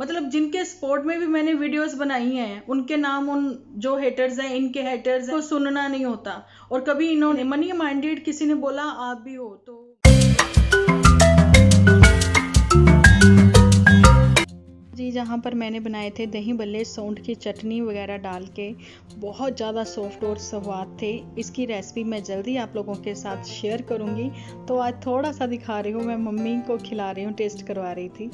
मतलब जिनके स्पोर्ट में भी मैंने वीडियोस बनाई हैं उनके नाम उन जो हेटर्स हैं इनके हेटर्स को सुनना नहीं होता और कभी इन्होंने मनी माइंडेड किसी ने बोला आप भी हो तो जी जहाँ पर मैंने बनाए थे दही बल्ले सौंठ की चटनी वगैरह डाल के बहुत ज़्यादा सॉफ्ट और स्वाद थे इसकी रेसिपी मैं जल्दी आप लोगों के साथ शेयर करूँगी तो आज थोड़ा सा दिखा रही हूँ मैं मम्मी को खिला रही हूँ टेस्ट करवा रही थी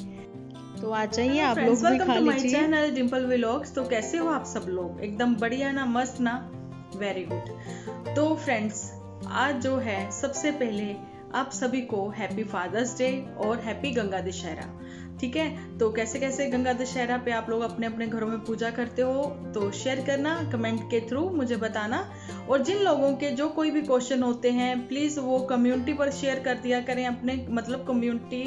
तो आ जाइए आप लोग भी खा लीजिए चैनल डिंपल व्लॉग्स तो कैसे हो आप सब लोग एकदम बढ़िया ना मस्त ना वेरी गुड तो फ्रेंड्स आज जो है सबसे पहले आप सभी को हैप्पी फादर्स डे और हैप्पी गंगा दशहरा ठीक है तो कैसे कैसे गंगा दशहरा पे आप लोग अपने अपने घरों में पूजा करते हो तो शेयर करना कमेंट के थ्रू मुझे बताना और जिन लोगों के जो कोई भी क्वेश्चन होते हैं प्लीज़ वो कम्युनिटी पर शेयर कर दिया करें अपने मतलब कम्युनिटी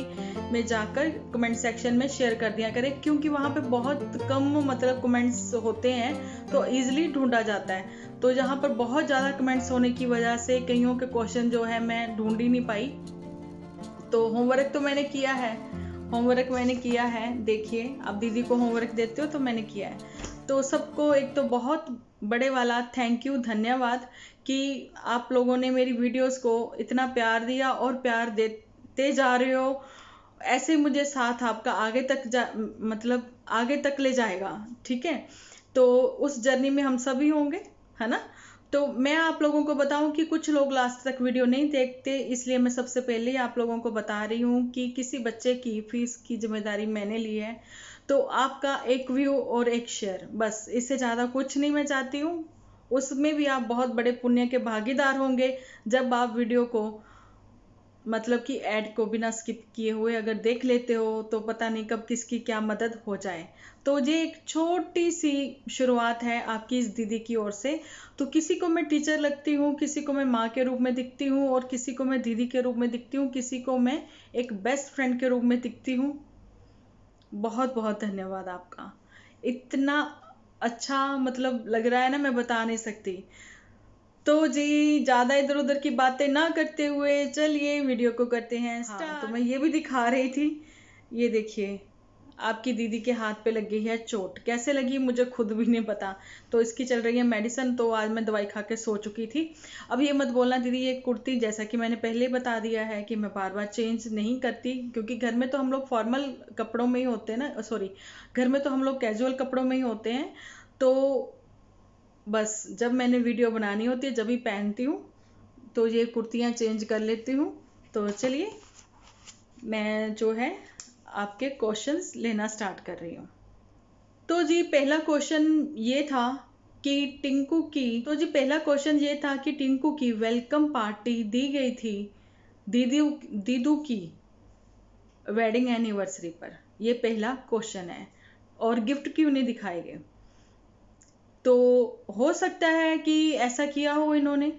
में जाकर कमेंट सेक्शन में शेयर कर दिया करें क्योंकि वहाँ पे बहुत कम मतलब कमेंट्स होते हैं तो ईजिली ढूंढा जाता है तो यहाँ पर बहुत ज़्यादा कमेंट्स होने की वजह से कईयों के क्वेश्चन जो है मैं ढूंढ ही नहीं पाई तो होमवर्क तो मैंने किया है होमवर्क मैंने किया है देखिए आप दीदी को होमवर्क देते हो तो मैंने किया है तो सबको एक तो बहुत बड़े वाला थैंक यू धन्यवाद कि आप लोगों ने मेरी वीडियोस को इतना प्यार दिया और प्यार देते जा रहे हो ऐसे मुझे साथ आपका आगे तक जा मतलब आगे तक ले जाएगा ठीक है तो उस जर्नी में हम सभी होंगे है ना तो मैं आप लोगों को बताऊं कि कुछ लोग लास्ट तक वीडियो नहीं देखते इसलिए मैं सबसे पहले आप लोगों को बता रही हूं कि किसी बच्चे की फीस की जिम्मेदारी मैंने ली है तो आपका एक व्यू और एक शेयर बस इससे ज़्यादा कुछ नहीं मैं चाहती हूँ उसमें भी आप बहुत बड़े पुण्य के भागीदार होंगे जब आप वीडियो को मतलब कि ऐड को बिना स्किप किए हुए अगर देख लेते हो तो पता नहीं कब किसकी क्या मदद हो जाए तो ये एक छोटी सी शुरुआत है आपकी इस दीदी की ओर से तो किसी को मैं टीचर लगती हूँ किसी को मैं माँ के रूप में दिखती हूँ और किसी को मैं दीदी के रूप में दिखती हूँ किसी को मैं एक बेस्ट फ्रेंड के रूप में दिखती हूँ बहुत बहुत धन्यवाद आपका इतना अच्छा मतलब लग रहा है ना मैं बता नहीं सकती तो जी ज्यादा इधर उधर की बातें ना करते हुए चलिए वीडियो को करते हैं हाँ, तो मैं ये भी दिखा रही थी ये देखिए आपकी दीदी के हाथ पे लगी है चोट कैसे लगी मुझे खुद भी नहीं पता तो इसकी चल रही है मेडिसिन तो आज मैं दवाई खा के सो चुकी थी अब ये मत बोलना दीदी ये कुर्ती जैसा कि मैंने पहले बता दिया है कि मैं बार बार चेंज नहीं करती क्योंकि घर में तो हम लोग फॉर्मल कपड़ों में ही होते हैं ना सॉरी घर में तो हम लोग कैजुअल कपड़ों में ही होते हैं तो बस जब मैंने वीडियो बनानी होती है जब ही पहनती हूँ तो ये कुर्तियाँ चेंज कर लेती हूँ तो चलिए मैं जो है आपके क्वेश्चंस लेना स्टार्ट कर रही हूँ तो जी पहला क्वेश्चन ये था कि टिंकू की तो जी पहला क्वेश्चन ये था कि टिंकू की वेलकम पार्टी दी गई थी दीदू दीदू की वेडिंग एनिवर्सरी पर ये पहला क्वेश्चन है और गिफ्ट क्यों नहीं दिखाए गए तो हो सकता है कि ऐसा किया हो इन्होंने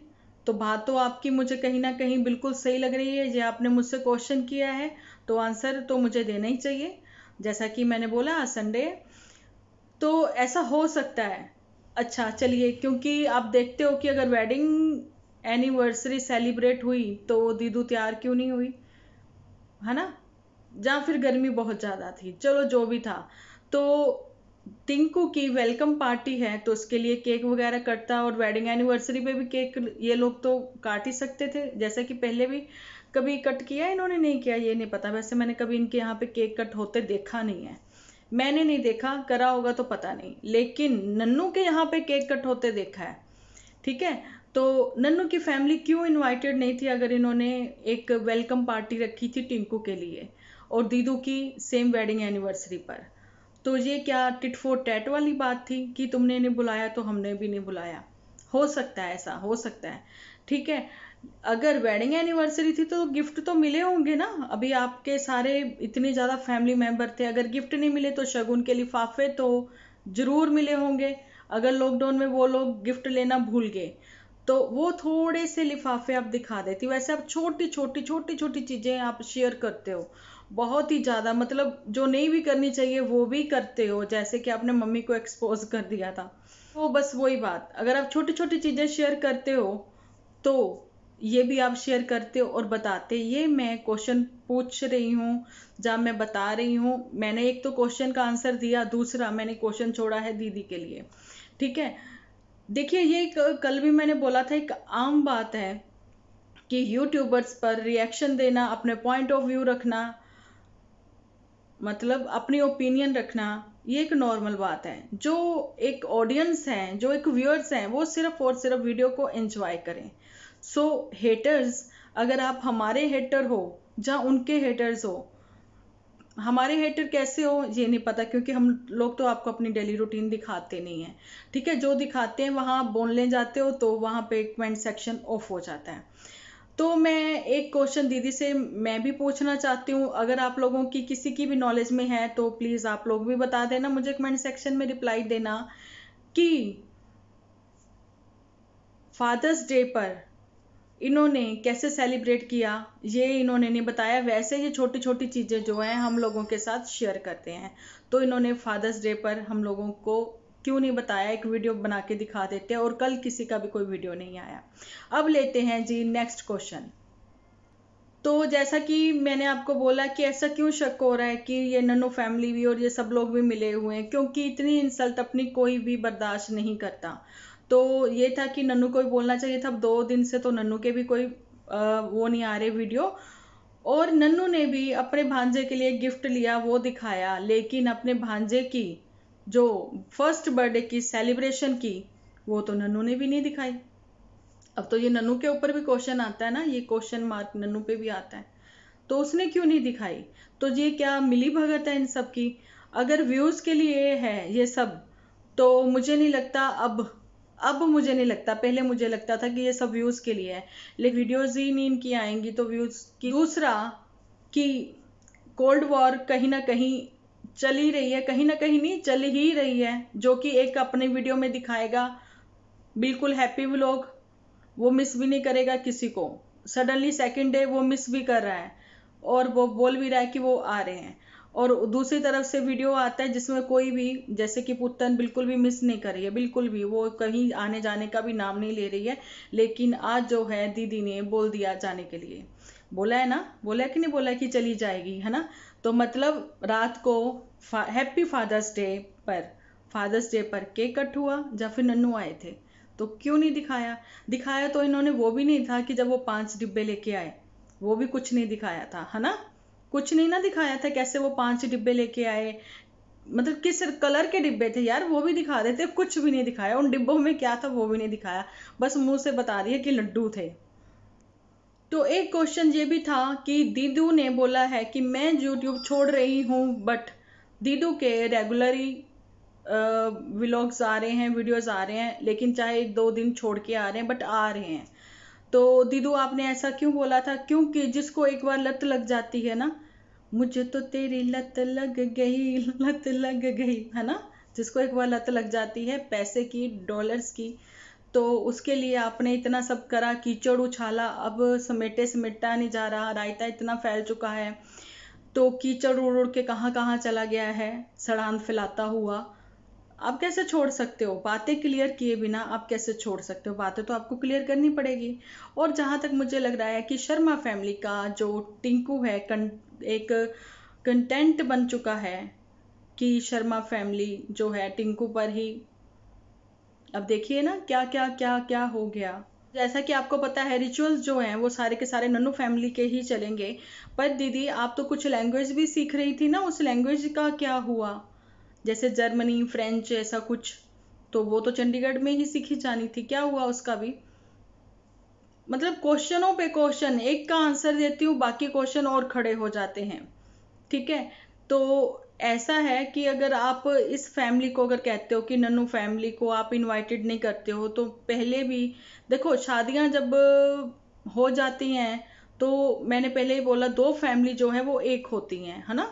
तो बात तो आपकी मुझे कहीं ना कहीं बिल्कुल सही लग रही है जो आपने मुझसे क्वेश्चन किया है तो आंसर तो मुझे देना ही चाहिए जैसा कि मैंने बोला संडे तो ऐसा हो सकता है अच्छा चलिए क्योंकि आप देखते हो कि अगर वेडिंग एनिवर्सरी सेलिब्रेट हुई तो दीदू तैयार क्यों नहीं हुई है ना जहाँ फिर गर्मी बहुत ज़्यादा थी चलो जो भी था तो टिंकू की वेलकम पार्टी है तो उसके लिए केक वगैरह कटता और वेडिंग एनिवर्सरी पे भी केक ये लोग तो काट ही सकते थे जैसे कि पहले भी कभी कट किया इन्होंने नहीं किया ये नहीं पता वैसे मैंने कभी इनके यहाँ पे केक कट होते देखा नहीं है मैंने नहीं देखा करा होगा तो पता नहीं लेकिन नन्नू के यहाँ पे केक कट होते देखा है ठीक है तो नन्नू की फैमिली क्यों इन्वाइटेड नहीं थी अगर इन्होंने एक वेलकम पार्टी रखी थी टिंकू के लिए और दीदू की सेम वेडिंग एनिवर्सरी पर तो ये क्या टिट फोर टैट वाली बात थी कि तुमने इन्हें बुलाया तो हमने भी नहीं बुलाया हो सकता है ऐसा हो सकता है ठीक है अगर वेडिंग एनिवर्सरी थी तो गिफ्ट तो मिले होंगे ना अभी आपके सारे इतने ज़्यादा फैमिली मेम्बर थे अगर गिफ्ट नहीं मिले तो शगुन के लिफाफे तो ज़रूर मिले होंगे अगर लॉकडाउन में वो लोग गिफ्ट लेना भूल गए तो वो थोड़े से लिफाफे आप दिखा देती वैसे आप छोटी छोटी छोटी छोटी चीज़ें आप शेयर करते हो बहुत ही ज़्यादा मतलब जो नहीं भी करनी चाहिए वो भी करते हो जैसे कि आपने मम्मी को एक्सपोज कर दिया था तो बस वही बात अगर आप छोटी छोटी चीज़ें शेयर करते हो तो ये भी आप शेयर करते हो और बताते ये मैं क्वेश्चन पूछ रही हूँ जहाँ मैं बता रही हूँ मैंने एक तो क्वेश्चन का आंसर दिया दूसरा मैंने क्वेश्चन छोड़ा है दीदी के लिए ठीक है देखिए ये कल भी मैंने बोला था एक आम बात है कि यूट्यूबर्स पर रिएक्शन देना अपने पॉइंट ऑफ व्यू रखना मतलब अपनी ओपिनियन रखना ये एक नॉर्मल बात है जो एक ऑडियंस हैं जो एक व्यूअर्स हैं वो सिर्फ और सिर्फ वीडियो को एंजॉय करें सो so, हेटर्स अगर आप हमारे हेटर हो जहाँ उनके हेटर्स हो हमारे हेटर कैसे हो ये नहीं पता क्योंकि हम लोग तो आपको अपनी डेली रूटीन दिखाते नहीं है ठीक है जो दिखाते हैं वहाँ बोलने जाते हो तो वहाँ पे कमेंट सेक्शन ऑफ हो जाता है तो मैं एक क्वेश्चन दीदी से मैं भी पूछना चाहती हूँ अगर आप लोगों की किसी की भी नॉलेज में है तो प्लीज़ आप लोग भी बता देना मुझे कमेंट सेक्शन में रिप्लाई देना कि फादर्स डे पर इन्होंने कैसे सेलिब्रेट किया ये इन्होंने नहीं बताया वैसे ये छोटी छोटी चीज़ें जो हैं हम लोगों के साथ शेयर करते हैं तो इन्होंने फादर्स डे पर हम लोगों को क्यों नहीं बताया एक वीडियो बना के दिखा देते और कल किसी का भी कोई वीडियो नहीं आया अब लेते हैं जी नेक्स्ट क्वेश्चन तो जैसा कि मैंने आपको बोला कि ऐसा क्यों शक हो रहा है कि ये नन्नो फैमिली भी और ये सब लोग भी मिले हुए हैं क्योंकि इतनी इंसल्ट अपनी कोई भी बर्दाश्त नहीं करता तो ये था कि नन्नू को भी बोलना चाहिए था अब दो दिन से तो नन्नू के भी कोई वो नहीं आ रहे वीडियो और नन्नू ने भी अपने भांजे के लिए गिफ्ट लिया वो दिखाया लेकिन अपने भांजे की जो फर्स्ट बर्थडे की सेलिब्रेशन की वो तो नन्नू ने भी नहीं दिखाई अब तो ये नन्नू के ऊपर भी क्वेश्चन आता है ना ये क्वेश्चन मार्क नन्नू पे भी आता है तो उसने क्यों नहीं दिखाई तो ये क्या मिली भगत है इन सब की अगर व्यूज़ के लिए है ये सब तो मुझे नहीं लगता अब अब मुझे नहीं लगता पहले मुझे लगता था कि ये सब व्यूज़ के लिए है लेकिन वीडियोज़ ही नहीं इनकी आएंगी तो व्यूज़ की दूसरा कि कोल्ड वॉर कहीं ना कहीं चली रही है कहीं ना कहीं नहीं चली ही रही है जो कि एक अपने वीडियो में दिखाएगा बिल्कुल हैप्पी व्लॉग वो मिस भी नहीं करेगा किसी को सडनली सेकेंड डे वो मिस भी कर रहा है और वो बोल भी रहा है कि वो आ रहे हैं और दूसरी तरफ से वीडियो आता है जिसमें कोई भी जैसे कि पुतन बिल्कुल भी मिस नहीं कर रही है बिल्कुल भी वो कहीं आने जाने का भी नाम नहीं ले रही है लेकिन आज जो है दीदी ने बोल दिया जाने के लिए बोला है ना बोला कि नहीं बोला कि चली जाएगी है ना तो मतलब रात को फा, हैप्पी फादर्स डे पर फादर्स डे पर केक कट हुआ या फिर नन्नू आए थे तो क्यों नहीं दिखाया दिखाया तो इन्होंने वो भी नहीं था कि जब वो पांच डिब्बे लेके आए वो भी कुछ नहीं दिखाया था है ना कुछ नहीं ना दिखाया था कैसे वो पांच डिब्बे लेके आए मतलब किस कलर के डिब्बे थे यार वो भी दिखा देते कुछ भी नहीं दिखाया उन डिब्बों में क्या था वो भी नहीं दिखाया बस मुंह से बता रही है कि लड्डू थे तो एक क्वेश्चन ये भी था कि दीदू ने बोला है कि मैं यूट्यूब छोड़ रही हूँ बट दीदू के रेगुलरी व्लॉग्स आ रहे हैं वीडियोस आ रहे हैं लेकिन चाहे एक दो दिन छोड़ के आ रहे हैं बट आ रहे हैं तो दीदू आपने ऐसा क्यों बोला था क्योंकि जिसको एक बार लत लग जाती है ना मुझे तो तेरी लत लग गई लत लग गई है ना जिसको एक बार लत लग जाती है पैसे की डॉलर्स की तो उसके लिए आपने इतना सब करा कीचड़ उछाला अब समेटे समेटा नहीं जा रहा रायता इतना फैल चुका है तो कीचड़ उड़ उड़ के कहाँ कहाँ चला गया है सड़ान फैलाता हुआ आप कैसे छोड़ सकते हो बातें क्लियर किए बिना आप कैसे छोड़ सकते हो बातें तो आपको क्लियर करनी पड़ेगी और जहाँ तक मुझे लग रहा है कि शर्मा फैमिली का जो टिंकू है कं, एक कंटेंट बन चुका है कि शर्मा फैमिली जो है टिंकू पर ही अब देखिए ना क्या क्या क्या क्या हो गया जैसा कि आपको पता है रिचुअल्स जो हैं वो सारे के सारे नन्नू फैमिली के ही चलेंगे पर दीदी आप तो कुछ लैंग्वेज भी सीख रही थी ना उस लैंग्वेज का क्या हुआ जैसे जर्मनी फ्रेंच ऐसा कुछ तो वो तो चंडीगढ़ में ही सीखी जानी थी क्या हुआ उसका भी मतलब क्वेश्चनों पे क्वेश्चन एक का आंसर देती हूँ बाकी क्वेश्चन और खड़े हो जाते हैं ठीक है तो ऐसा है कि अगर आप इस फैमिली को अगर कहते हो कि नन्नू फैमिली को आप इनवाइटेड नहीं करते हो तो पहले भी देखो शादियाँ जब हो जाती हैं तो मैंने पहले ही बोला दो फैमिली जो है वो एक होती हैं है ना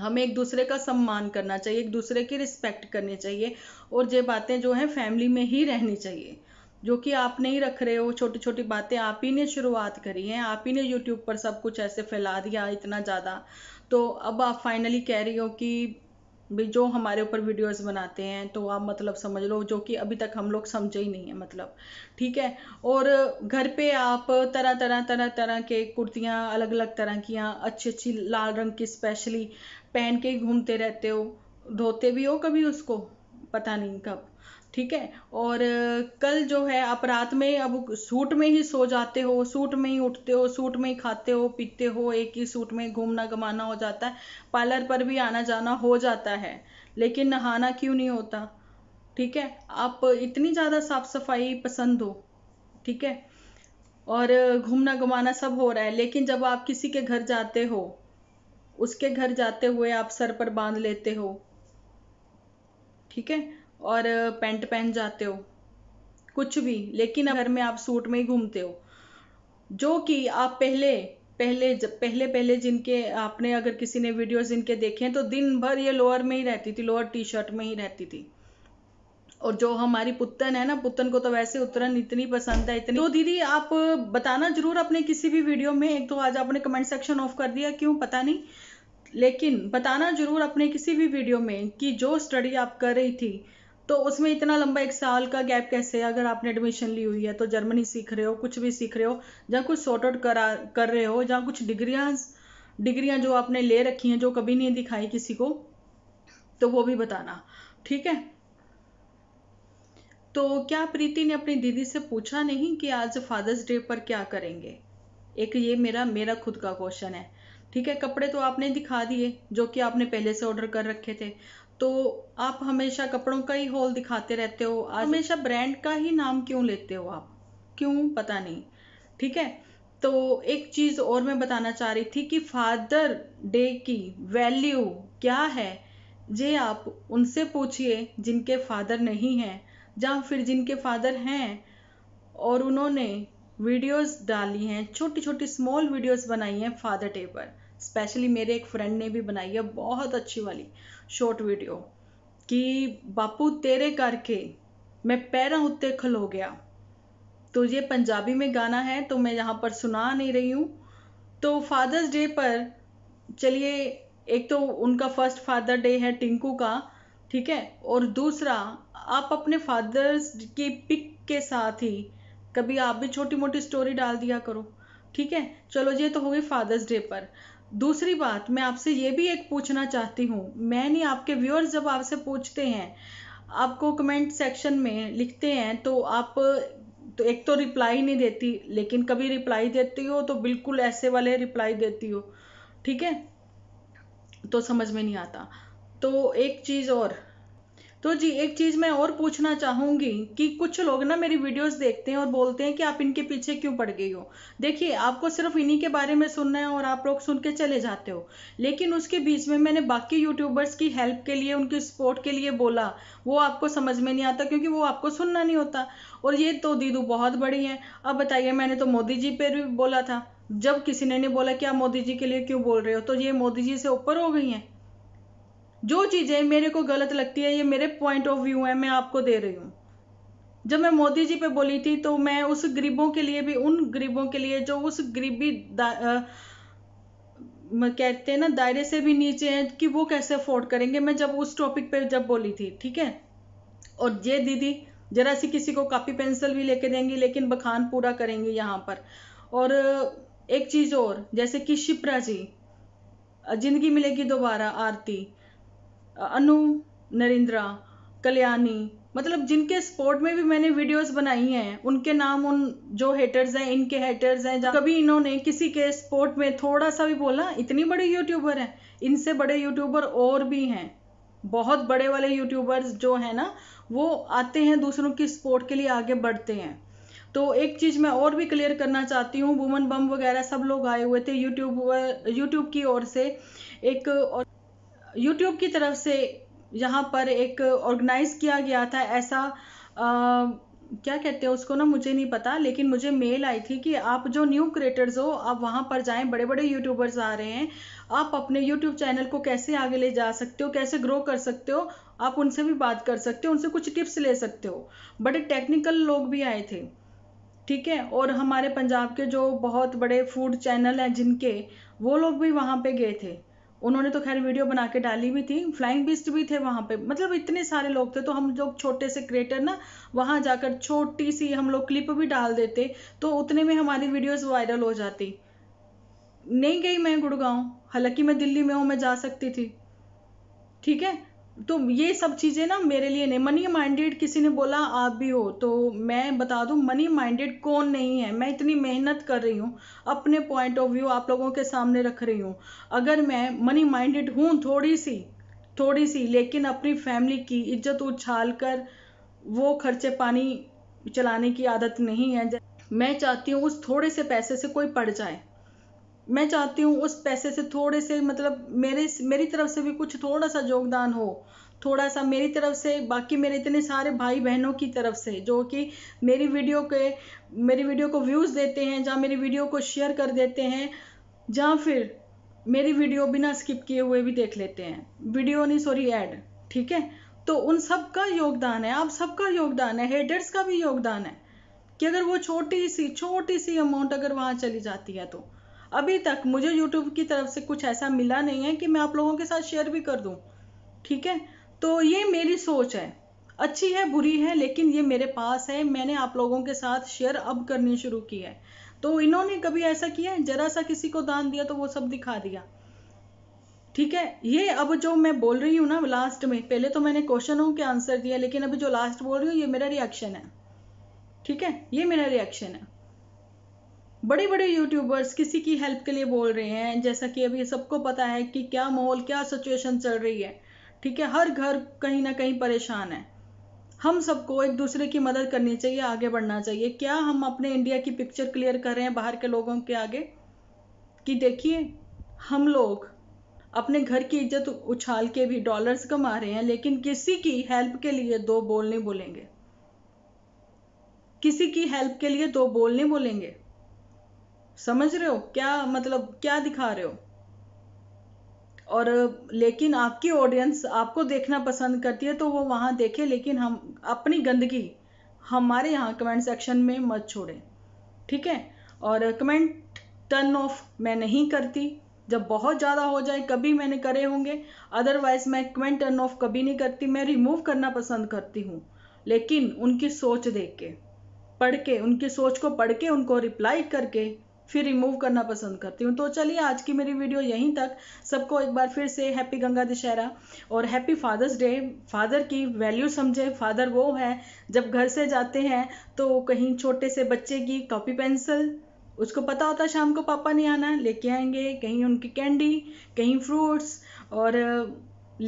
हमें एक दूसरे का सम्मान करना चाहिए एक दूसरे की रिस्पेक्ट करनी चाहिए और ये बातें जो है फैमिली में ही रहनी चाहिए जो कि आप नहीं रख रहे हो छोटी छोटी बातें आप ही ने शुरुआत करी हैं आप ही ने यूट्यूब पर सब कुछ ऐसे फैला दिया इतना ज़्यादा तो अब आप फाइनली कह रही हो कि जो हमारे ऊपर वीडियोस बनाते हैं तो आप मतलब समझ लो जो कि अभी तक हम लोग समझे ही नहीं है मतलब ठीक है और घर पे आप तरह तरह तरह तरह के कुर्तियाँ अलग अलग तरह की अच्छी अच्छी लाल रंग की स्पेशली पहन के घूमते रहते हो धोते भी हो कभी उसको पता नहीं कब ठीक है और कल जो है आप रात में अब सूट में ही सो जाते हो सूट में ही उठते हो सूट में ही खाते हो पीते हो एक ही सूट में घूमना घमाना हो जाता है पार्लर पर भी आना जाना हो जाता है लेकिन नहाना क्यों नहीं होता ठीक है आप इतनी ज़्यादा साफ सफाई पसंद हो ठीक है और घूमना घुमाना सब हो रहा है लेकिन जब आप किसी के घर जाते हो उसके घर जाते हुए आप सर पर बांध लेते हो ठीक है और पैंट पहन जाते हो कुछ भी लेकिन घर में आप सूट में ही घूमते हो जो कि आप पहले पहले जब पहले पहले जिनके आपने अगर किसी ने वीडियोस इनके देखे हैं तो दिन भर ये लोअर में ही रहती थी लोअर टी शर्ट में ही रहती थी और जो हमारी पुतन है ना पुतन को तो वैसे उतरन इतनी पसंद है इतनी तो दीदी आप बताना जरूर अपने किसी भी वीडियो में एक तो आज आपने कमेंट सेक्शन ऑफ कर दिया क्यों पता नहीं लेकिन बताना जरूर अपने किसी भी वीडियो में कि जो स्टडी आप कर रही थी तो उसमें इतना लंबा एक साल का गैप कैसे है अगर आपने एडमिशन ली हुई है तो जर्मनी सीख रहे हो कुछ भी सीख रहे हो जहाँ कुछ सॉर्ट आउट करा कर रहे हो जहाँ कुछ डिग्रियाँ डिग्रियाँ जो आपने ले रखी हैं जो कभी नहीं दिखाई किसी को तो वो भी बताना ठीक है तो क्या प्रीति ने अपनी दीदी से पूछा नहीं कि आज फादर्स डे पर क्या करेंगे एक ये मेरा मेरा खुद का क्वेश्चन है ठीक है कपड़े तो आपने दिखा दिए जो कि आपने पहले से ऑर्डर कर रखे थे तो आप हमेशा कपड़ों का ही हॉल दिखाते रहते हो हमेशा ब्रांड का ही नाम क्यों लेते हो आप क्यों पता नहीं ठीक है तो एक चीज़ और मैं बताना चाह रही थी कि फादर डे की वैल्यू क्या है जे आप उनसे पूछिए जिनके फादर नहीं हैं या फिर जिनके फादर हैं और उन्होंने वीडियोस डाली हैं छोटी छोटी स्मॉल वीडियोस बनाई हैं फादर डे पर स्पेशली मेरे एक फ्रेंड ने भी बनाई है बहुत अच्छी वाली शॉर्ट ਵੀਡੀਓ कि बापू तेरे करके मैं पैरों उत्ते खलो गया तो ये पंजाबी में गाना है तो मैं यहाँ पर सुना नहीं रही हूँ तो फादर्स डे पर चलिए एक तो उनका फर्स्ट फादर डे है टिंकू का ठीक है और दूसरा आप अपने फादर्स की पिक के साथ ही कभी आप भी छोटी मोटी स्टोरी डाल दिया करो ठीक है चलो ये तो होगी फादर्स डे पर दूसरी बात मैं आपसे ये भी एक पूछना चाहती हूँ मैं नहीं आपके व्यूअर्स जब आपसे पूछते हैं आपको कमेंट सेक्शन में लिखते हैं तो आप तो एक तो रिप्लाई नहीं देती लेकिन कभी रिप्लाई देती हो तो बिल्कुल ऐसे वाले रिप्लाई देती हो ठीक है तो समझ में नहीं आता तो एक चीज़ और तो जी एक चीज़ मैं और पूछना चाहूँगी कि कुछ लोग ना मेरी वीडियोस देखते हैं और बोलते हैं कि आप इनके पीछे क्यों पड़ गई हो देखिए आपको सिर्फ इन्हीं के बारे में सुनना है और आप लोग सुन के चले जाते हो लेकिन उसके बीच में मैंने बाकी यूट्यूबर्स की हेल्प के लिए उनकी सपोर्ट के लिए बोला वो आपको समझ में नहीं आता क्योंकि वो आपको सुनना नहीं होता और ये तो दीदू बहुत बड़ी हैं अब बताइए मैंने तो मोदी जी पर भी बोला था जब किसी ने नहीं बोला कि आप मोदी जी के लिए क्यों बोल रहे हो तो ये मोदी जी से ऊपर हो गई हैं जो चीज़ें मेरे को गलत लगती है ये मेरे पॉइंट ऑफ व्यू है मैं आपको दे रही हूँ जब मैं मोदी जी पे बोली थी तो मैं उस गरीबों के लिए भी उन गरीबों के लिए जो उस गरीबी कहते हैं ना दायरे से भी नीचे हैं कि वो कैसे अफोर्ड करेंगे मैं जब उस टॉपिक पे जब बोली थी ठीक है और ये दीदी जरा सी किसी को कापी पेंसिल भी लेके देंगी लेकिन बखान पूरा करेंगी यहाँ पर और एक चीज़ और जैसे कि शिप्रा जी जिंदगी मिलेगी दोबारा आरती अनु नरेंद्रा कल्याणी मतलब जिनके स्पोर्ट में भी मैंने वीडियोस बनाई हैं उनके नाम उन जो हेटर्स हैं इनके हेटर्स हैं कभी इन्होंने किसी के स्पोर्ट में थोड़ा सा भी बोला इतनी बड़े यूट्यूबर हैं इनसे बड़े यूट्यूबर और भी हैं बहुत बड़े वाले यूट्यूबर्स जो हैं ना वो आते हैं दूसरों की सपोर्ट के लिए आगे बढ़ते हैं तो एक चीज़ मैं और भी क्लियर करना चाहती हूँ वुमन बम वगैरह सब लोग आए हुए थे यूट्यूब यूट्यूब की ओर से एक और यूट्यूब की तरफ से यहाँ पर एक ऑर्गेनाइज किया गया था ऐसा आ, क्या कहते हैं उसको ना मुझे नहीं पता लेकिन मुझे मेल आई थी कि आप जो न्यू क्रिएटर्स हो आप वहाँ पर जाएं बड़े बड़े यूट्यूबर्स आ रहे हैं आप अपने यूट्यूब चैनल को कैसे आगे ले जा सकते हो कैसे ग्रो कर सकते हो आप उनसे भी बात कर सकते हो उनसे कुछ टिप्स ले सकते हो बड़े टेक्निकल लोग भी आए थे ठीक है और हमारे पंजाब के जो बहुत बड़े फूड चैनल हैं जिनके वो लोग भी वहाँ पे गए थे उन्होंने तो खैर वीडियो बना के डाली भी थी फ्लाइंग बिस्ट भी थे वहाँ पे मतलब इतने सारे लोग थे तो हम लोग छोटे से क्रिएटर ना वहाँ जाकर छोटी सी हम लोग क्लिप भी डाल देते तो उतने में हमारी वीडियोस वायरल हो जाती नहीं गई मैं गुड़गांव हालांकि मैं दिल्ली में हूँ मैं जा सकती थी ठीक है तो ये सब चीज़ें ना मेरे लिए नहीं मनी माइंडेड किसी ने बोला आप भी हो तो मैं बता दूँ मनी माइंडेड कौन नहीं है मैं इतनी मेहनत कर रही हूँ अपने पॉइंट ऑफ व्यू आप लोगों के सामने रख रही हूँ अगर मैं मनी माइंडेड हूँ थोड़ी सी थोड़ी सी लेकिन अपनी फैमिली की इज्जत उछाल कर वो खर्चे पानी चलाने की आदत नहीं है मैं चाहती हूँ उस थोड़े से पैसे से कोई पड़ जाए मैं चाहती हूँ उस पैसे से थोड़े से मतलब मेरे मेरी तरफ से भी कुछ थोड़ा सा योगदान हो थोड़ा सा मेरी तरफ से बाकी मेरे इतने सारे भाई बहनों की तरफ से जो कि मेरी वीडियो के मेरी वीडियो को व्यूज़ देते हैं जहाँ मेरी वीडियो को शेयर कर देते हैं जहाँ फिर मेरी वीडियो बिना स्किप किए हुए भी देख लेते हैं वीडियो नहीं सॉरी ऐड ठीक है तो उन सब का योगदान है आप सबका योगदान है हेटर्स का भी योगदान है कि अगर वो छोटी सी छोटी सी अमाउंट अगर वहाँ चली जाती है तो अभी तक मुझे यूट्यूब की तरफ से कुछ ऐसा मिला नहीं है कि मैं आप लोगों के साथ शेयर भी कर दूँ ठीक है तो ये मेरी सोच है अच्छी है बुरी है लेकिन ये मेरे पास है मैंने आप लोगों के साथ शेयर अब करनी शुरू की है तो इन्होंने कभी ऐसा किया जरा सा किसी को दान दिया तो वो सब दिखा दिया ठीक है ये अब जो मैं बोल रही हूँ ना लास्ट में पहले तो मैंने क्वेश्चनों के आंसर दिया लेकिन अभी जो लास्ट बोल रही हूँ ये मेरा रिएक्शन है ठीक है ये मेरा रिएक्शन है बड़े बड़े यूट्यूबर्स किसी की हेल्प के लिए बोल रहे हैं जैसा कि अभी सबको पता है कि क्या माहौल क्या सिचुएशन चल रही है ठीक है हर घर कहीं ना कहीं परेशान है हम सबको एक दूसरे की मदद करनी चाहिए आगे बढ़ना चाहिए क्या हम अपने इंडिया की पिक्चर क्लियर कर रहे हैं बाहर के लोगों के आगे कि देखिए हम लोग अपने घर की इज्जत उछाल के भी डॉलर्स कमा रहे हैं लेकिन किसी की हेल्प के लिए दो बोल नहीं बोलेंगे किसी की हेल्प के लिए दो बोल नहीं बोलेंगे समझ रहे हो क्या मतलब क्या दिखा रहे हो और लेकिन आपकी ऑडियंस आपको देखना पसंद करती है तो वो वहाँ देखे लेकिन हम अपनी गंदगी हमारे यहाँ कमेंट सेक्शन में मत छोड़े ठीक है और कमेंट टर्न ऑफ मैं नहीं करती जब बहुत ज़्यादा हो जाए कभी मैंने करे होंगे अदरवाइज मैं कमेंट टर्न ऑफ कभी नहीं करती मैं रिमूव करना पसंद करती हूँ लेकिन उनकी सोच देख के पढ़ के उनकी सोच को पढ़ के उनको रिप्लाई करके फिर रिमूव करना पसंद करती हूँ तो चलिए आज की मेरी वीडियो यहीं तक सबको एक बार फिर से हैप्पी गंगा दशहरा और हैप्पी फादर्स डे फादर की वैल्यू समझे फादर वो है जब घर से जाते हैं तो कहीं छोटे से बच्चे की कॉपी पेंसिल उसको पता होता है शाम को पापा नहीं आना लेके आएंगे कहीं उनकी कैंडी कहीं फ्रूट्स और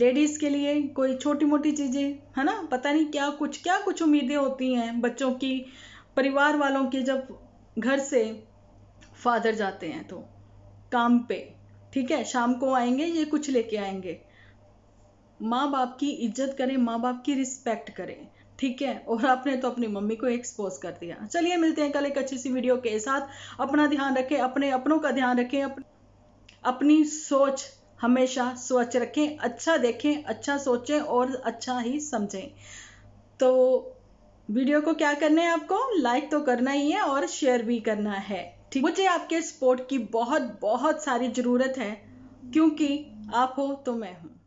लेडीज़ के लिए कोई छोटी मोटी चीज़ें है ना पता नहीं क्या कुछ क्या कुछ उम्मीदें होती हैं बच्चों की परिवार वालों की जब घर से फादर जाते हैं तो काम पे ठीक है शाम को आएंगे ये कुछ लेके आएंगे माँ बाप की इज्जत करें माँ बाप की रिस्पेक्ट करें ठीक है और आपने तो अपनी मम्मी को एक्सपोज कर दिया चलिए मिलते हैं कल एक अच्छी सी वीडियो के साथ अपना ध्यान रखें अपने अपनों का ध्यान रखें अप, अपनी सोच हमेशा स्वच्छ रखें अच्छा देखें अच्छा सोचें और अच्छा ही समझें तो वीडियो को क्या करना है आपको लाइक तो करना ही है और शेयर भी करना है ठीक मुझे आपके सपोर्ट की बहुत बहुत सारी ज़रूरत है क्योंकि आप हो तो मैं हूँ